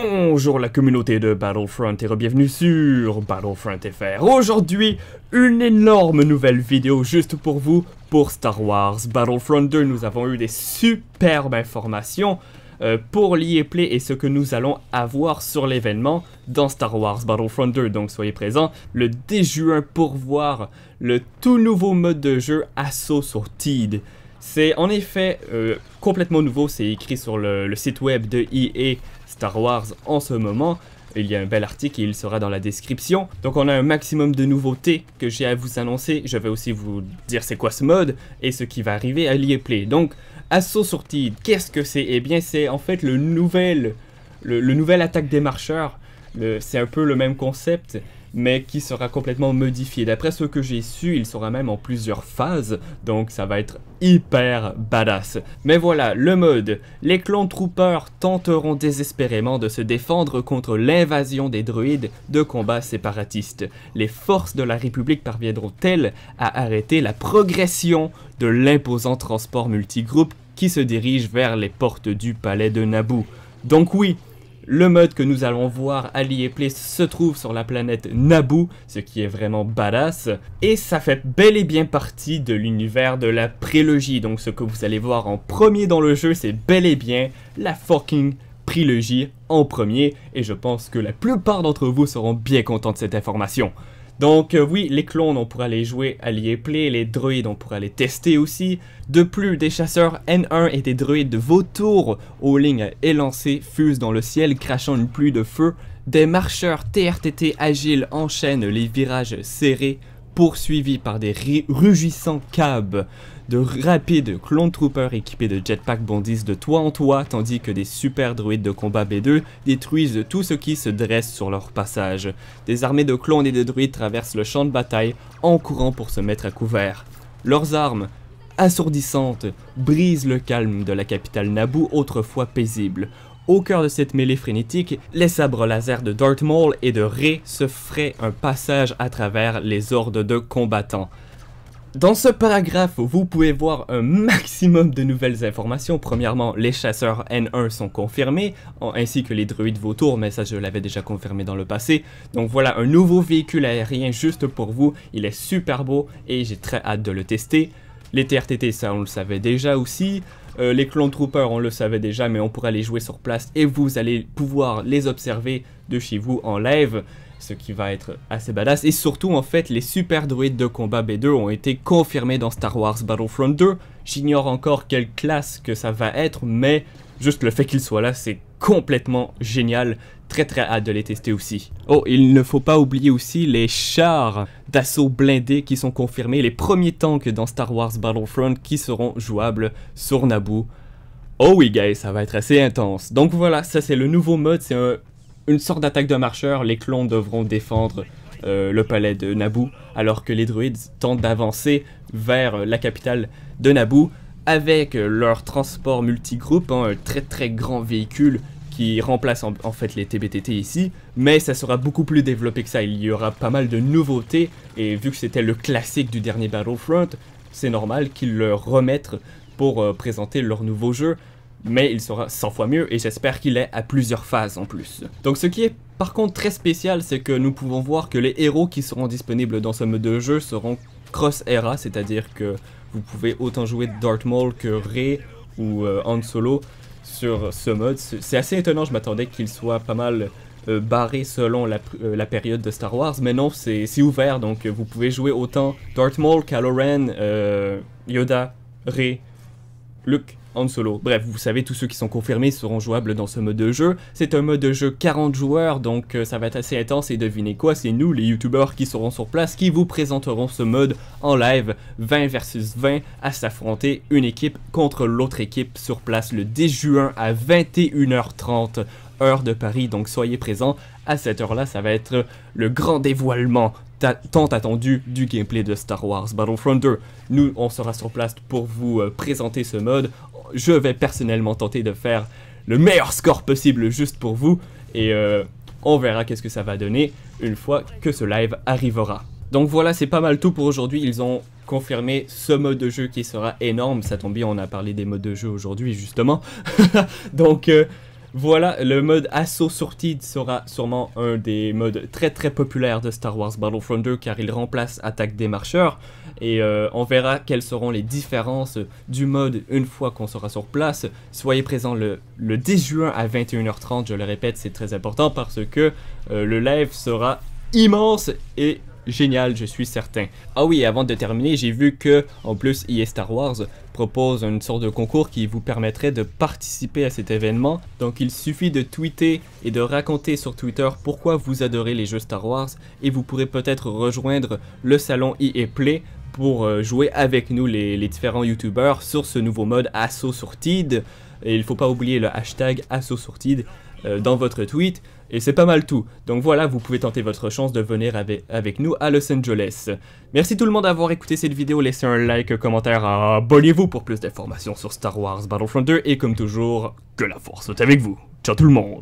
Bonjour la communauté de Battlefront et bienvenue sur Battlefront FR. Aujourd'hui, une énorme nouvelle vidéo juste pour vous pour Star Wars Battlefront 2. Nous avons eu des superbes informations euh, pour pour Play et ce que nous allons avoir sur l'événement dans Star Wars Battlefront 2. Donc soyez présents le 10 juin pour voir le tout nouveau mode de jeu Assaut sur Tide c'est en effet euh, complètement nouveau, c'est écrit sur le, site web de EA Star Wars en ce moment. Il y a un bel article et il sera dans la description. Donc on a un maximum de nouveautés que j'ai à vous annoncer. Je vais aussi vous dire c'est quoi ce mode et ce qui va arriver à l'EA Play. Donc Assaut sorti. qu'est-ce que c'est Eh bien c'est en fait le nouvel, le nouvel attaque des marcheurs. C'est un peu le même concept mais qui sera complètement modifié. D'après ce que j'ai su, il sera même en plusieurs phases, donc ça va être hyper badass. Mais voilà, le mode. Les clones troopers tenteront désespérément de se défendre contre l'invasion des druides de combats séparatistes. Les forces de la République parviendront-elles à arrêter la progression de l'imposant transport multigroupe qui se dirige vers les portes du palais de Naboo Donc oui, le mode que nous allons voir, Ali et e se trouve sur la planète Naboo, ce qui est vraiment badass, et ça fait bel et bien partie de l'univers de la prélogie, donc ce que vous allez voir en premier dans le jeu, c'est bel et bien la fucking prélogie en premier, et je pense que la plupart d'entre vous seront bien contents de cette information. Donc euh, oui, les clones, on pourra les jouer à play, les druides, on pourra les tester aussi. De plus, des chasseurs N1 et des druides de vautours aux lignes élancées fusent dans le ciel, crachant une pluie de feu. Des marcheurs TRTT agiles enchaînent les virages serrés, poursuivis par des rugissants cabs de rapides clone troopers équipés de jetpacks bondissent de toit en toit tandis que des super druides de combat B2 détruisent tout ce qui se dresse sur leur passage. Des armées de clones et de druides traversent le champ de bataille en courant pour se mettre à couvert. Leurs armes, assourdissantes, brisent le calme de la capitale Naboo autrefois paisible. Au cœur de cette mêlée frénétique, les sabres laser de Darth Maul et de Rey se fraient un passage à travers les ordres de combattants. Dans ce paragraphe, vous pouvez voir un maximum de nouvelles informations. Premièrement, les chasseurs N1 sont confirmés, ainsi que les druides vautours, mais ça je l'avais déjà confirmé dans le passé. Donc voilà, un nouveau véhicule aérien juste pour vous, il est super beau et j'ai très hâte de le tester. Les TRTT, ça on le savait déjà aussi. Euh, les clones troopers, on le savait déjà, mais on pourra les jouer sur place et vous allez pouvoir les observer de chez vous en live ce qui va être assez badass. Et surtout, en fait, les super druides de combat B2 ont été confirmés dans Star Wars Battlefront 2. J'ignore encore quelle classe que ça va être, mais juste le fait qu'ils soient là, c'est complètement génial. Très très hâte de les tester aussi. Oh, il ne faut pas oublier aussi les chars d'assaut blindés qui sont confirmés, les premiers tanks dans Star Wars Battlefront qui seront jouables sur Naboo. Oh oui guys, ça va être assez intense. Donc voilà, ça c'est le nouveau mode, c'est un une sorte d'attaque de marcheurs, les clones devront défendre euh, le palais de Naboo, alors que les druides tentent d'avancer vers la capitale de Naboo avec leur transport multigroupe, hein, un très très grand véhicule qui remplace en, fait les TBTT ici, mais ça sera beaucoup plus développé que ça, il y aura pas mal de nouveautés, et vu que c'était le classique du dernier Battlefront, c'est normal qu'ils le remettent pour euh, présenter leur nouveau jeu, mais il sera 100 fois mieux et j'espère qu'il est à plusieurs phases en plus. Donc ce qui est par contre très spécial, c'est que nous pouvons voir que les héros qui seront disponibles dans ce mode de jeu seront cross-era, c'est-à-dire que vous pouvez autant jouer Darth Maul que Rey ou euh, Han Solo sur ce mode. C'est assez étonnant, je m'attendais qu'il soit pas mal euh, barré selon euh, la, période de Star Wars, mais non, c'est ouvert, donc vous pouvez jouer autant Darth Maul, Kylo Yoda, Rey, Luke, en solo. Bref, vous savez, tous ceux qui sont confirmés seront jouables dans ce mode de jeu. C'est un mode de jeu 40 joueurs, donc euh, ça va être assez intense et devinez quoi, c'est nous les youtubeurs qui seront sur place qui vous présenterons ce mode en live 20 versus 20 à s'affronter une équipe contre l'autre équipe sur place le 10 juin à 21h30 heure de Paris, donc soyez présents à cette heure-là, ça va être le grand dévoilement tant attendu du gameplay de Star Wars Battlefront 2. Nous, on sera sur place pour vous euh, présenter ce mode je vais personnellement tenter de faire le meilleur score possible juste pour vous et euh, on verra qu'est-ce que ça va donner une fois que ce live arrivera. Donc voilà, c'est pas mal tout pour aujourd'hui. Ils ont confirmé ce mode de jeu qui sera énorme. Ça tombe bien, on a parlé des modes de jeu aujourd'hui justement. Donc... Euh, voilà, le mode Assaut sorti sera sûrement un des modes très très populaires de Star Wars Battlefront 2 car il remplace Attaque des Marcheurs et euh, on verra quelles seront les différences du mode une fois qu'on sera sur place. Soyez présents le, le 10 juin à 21h30, je le répète, c'est très important parce que euh, le live sera immense et génial, je suis certain. Ah oui, avant de terminer, j'ai vu que, en plus, EA Star Wars propose une sorte de concours qui vous permettrait de participer à cet événement. Donc il suffit de tweeter et de raconter sur Twitter pourquoi vous adorez les jeux Star Wars et vous pourrez peut-être rejoindre le salon EA Play pour euh, jouer avec nous les, différents youtubeurs sur ce nouveau mode assaut sur Et il ne faut pas oublier le hashtag assaut euh, dans votre tweet. Et c'est pas mal tout. Donc voilà, vous pouvez tenter votre chance de venir avec, nous à Los Angeles. Merci tout le monde d'avoir écouté cette vidéo. Laissez un like, un commentaire, abonnez-vous pour plus d'informations sur Star Wars Battlefront 2. Et comme toujours, que la force soit avec vous. Ciao tout le monde